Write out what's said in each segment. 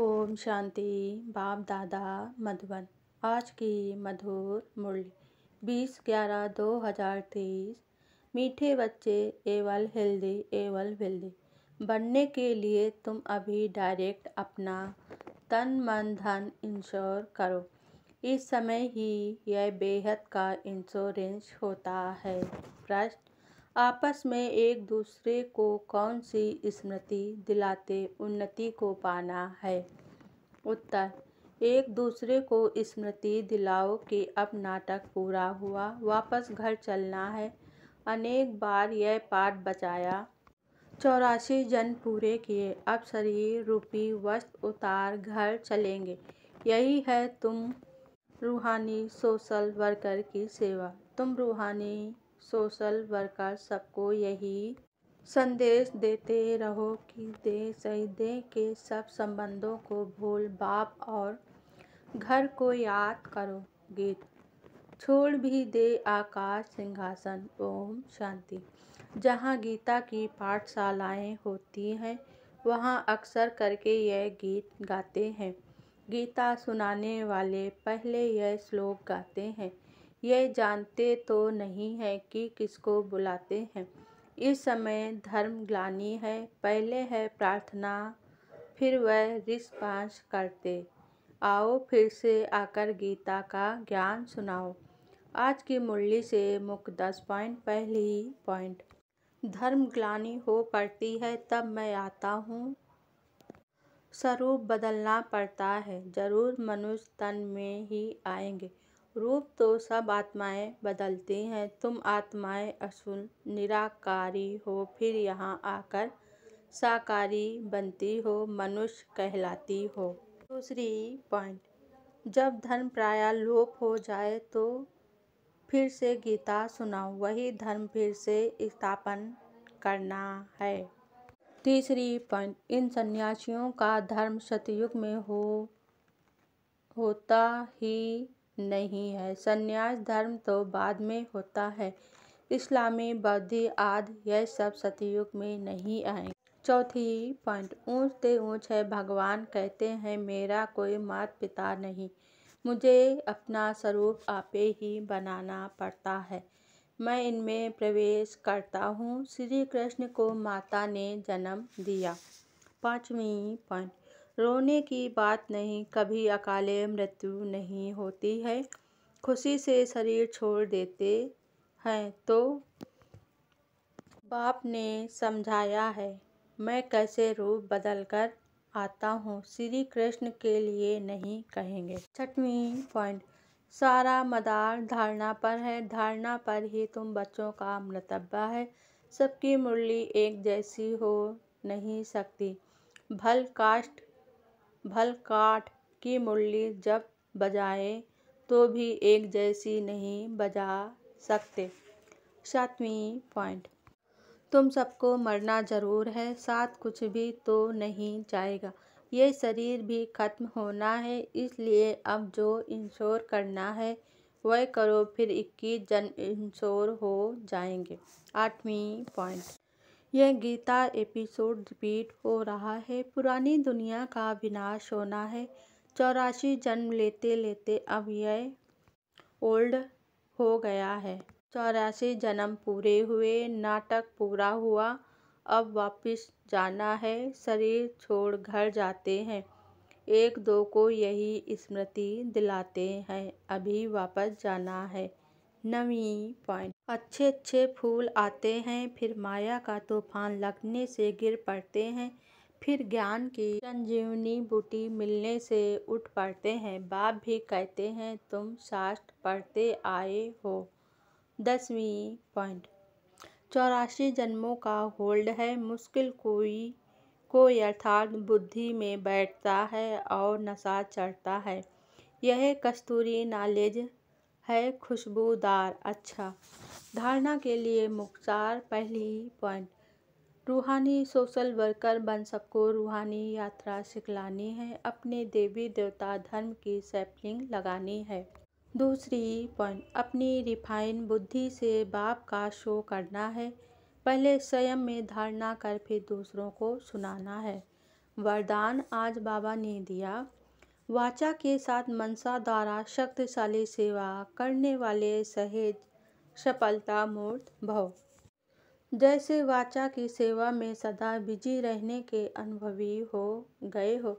ओम शांति बाप दादा मधुबन आज की मधुर मूल्य बीस ग्यारह दो हजार तेईस मीठे बच्चे एवल हेल्दी एवल हेल्दी बनने के लिए तुम अभी डायरेक्ट अपना तन मन धन इंश्योर करो इस समय ही यह बेहद का इंश्योरेंस होता है प्रश्न आपस में एक दूसरे को कौन सी स्मृति दिलाते उन्नति को पाना है उत्तर एक दूसरे को स्मृति दिलाओ कि अब नाटक पूरा हुआ वापस घर चलना है अनेक बार यह पाठ बचाया चौरासी जन पूरे किए अब शरीर रूपी वस्त्र उतार घर चलेंगे यही है तुम रूहानी सोशल वर्कर की सेवा तुम रूहानी सोशल वर्कर सबको यही संदेश देते रहो कि सही दे के सब संबंधों को भूल बाप और घर को याद करो गीत छोड़ भी दे आकाश सिंहासन ओम शांति जहाँ गीता की पाठशालाएं होती हैं वहाँ अक्सर करके यह गीत गाते हैं गीता सुनाने वाले पहले यह श्लोक गाते हैं यह जानते तो नहीं है कि किसको बुलाते हैं इस समय धर्म ग्लानी है पहले है प्रार्थना फिर वह रिस्पांस करते आओ फिर से आकर गीता का ज्ञान सुनाओ आज की मुरली से मुख दस पॉइंट पहली पॉइंट धर्म ग्लानी हो पड़ती है तब मैं आता हूँ स्वरूप बदलना पड़ता है जरूर मनुष्य तन में ही आएंगे रूप तो सब आत्माएं बदलती हैं तुम आत्माएं असुन निराकारी हो फिर यहाँ आकर साकारी बनती हो मनुष्य कहलाती हो दूसरी पॉइंट जब धर्म प्राय लोप हो जाए तो फिर से गीता सुनाओ वही धर्म फिर से स्थापन करना है तीसरी पॉइंट इन सन्यासियों का धर्म सतयुग में हो होता ही नहीं है संन्यास धर्म तो बाद में होता है इस्लामी बौद्धि आदि यह सब सतयुग में नहीं आए चौथी पॉइंट ऊंच ते ऊंच है भगवान कहते हैं मेरा कोई मात पिता नहीं मुझे अपना स्वरूप आपे ही बनाना पड़ता है मैं इनमें प्रवेश करता हूँ श्री कृष्ण को माता ने जन्म दिया पाँचवीं पॉइंट रोने की बात नहीं कभी अकाले मृत्यु नहीं होती है खुशी से शरीर छोड़ देते हैं तो बाप ने समझाया है मैं कैसे रूप बदल कर आता हूँ श्री कृष्ण के लिए नहीं कहेंगे छठवीं पॉइंट सारा मदार धारणा पर है धारणा पर ही तुम बच्चों का मरतबा है सबकी मुरली एक जैसी हो नहीं सकती भल कास्ट भलकाठ की मुरली जब बजाएं तो भी एक जैसी नहीं बजा सकते सातवीं पॉइंट तुम सबको मरना ज़रूर है साथ कुछ भी तो नहीं जाएगा ये शरीर भी ख़त्म होना है इसलिए अब जो इंश्योर करना है वह करो फिर इक्कीस जन इंश्योर हो जाएंगे आठवीं पॉइंट यह गीता एपिसोड रिपीट हो रहा है पुरानी दुनिया का विनाश होना है चौरासी जन्म लेते लेते अब यह ओल्ड हो गया है चौरासी जन्म पूरे हुए नाटक पूरा हुआ अब वापस जाना है शरीर छोड़ घर जाते हैं एक दो को यही स्मृति दिलाते हैं अभी वापस जाना है नवी पॉइंट अच्छे अच्छे फूल आते हैं फिर माया का तूफान लगने से गिर पड़ते हैं फिर ज्ञान की संजीवनी बूटी मिलने से उठ पड़ते हैं बाप भी कहते हैं तुम शास्त्र पढ़ते आए हो दसवीं पॉइंट चौरासी जन्मों का होल्ड है मुश्किल कोई कोई अर्थात बुद्धि में बैठता है और नशा चढ़ता है यह कस्तूरी नॉलेज है खुशबूदार अच्छा धारणा के लिए मुख्तार पहली पॉइंट रूहानी सोशल वर्कर बन सबको रूहानी यात्रा सिखलानी है अपने देवी देवता धर्म की सैपलिंग लगानी है दूसरी पॉइंट अपनी रिफाइन बुद्धि से बाप का शो करना है पहले स्वयं में धारणा कर फिर दूसरों को सुनाना है वरदान आज बाबा ने दिया वाचा के साथ मनसा द्वारा शक्तिशाली सेवा करने वाले सहेज सफलता मूर्त भव जैसे वाचा की सेवा में सदा बिजी रहने के अनुभवी हो गए हो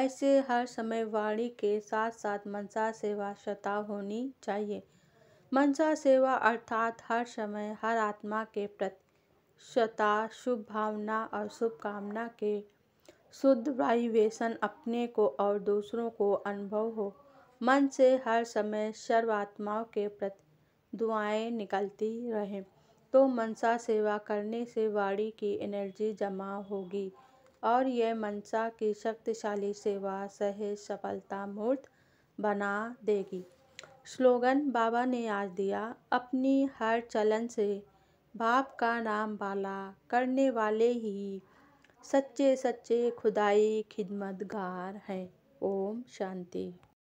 ऐसे हर समय वाणी के साथ साथ मनसा सेवा सता होनी चाहिए मनसा सेवा अर्थात हर समय हर आत्मा के प्रति सता शुभ भावना और शुभकामना के शुद्ध वाइवेशन अपने को और दूसरों को अनुभव हो मन से हर समय सर्वात्माओं के प्रति दुआएं निकलती रहें तो मनसा सेवा करने से वाणी की एनर्जी जमा होगी और यह मनसा की शक्तिशाली सेवा सहज सफलता मूर्त बना देगी स्लोगन बाबा ने आज दिया अपनी हर चलन से बाप का नाम बाला करने वाले ही सच्चे सच्चे खुदाई खिदमतगार हैं ओम शांति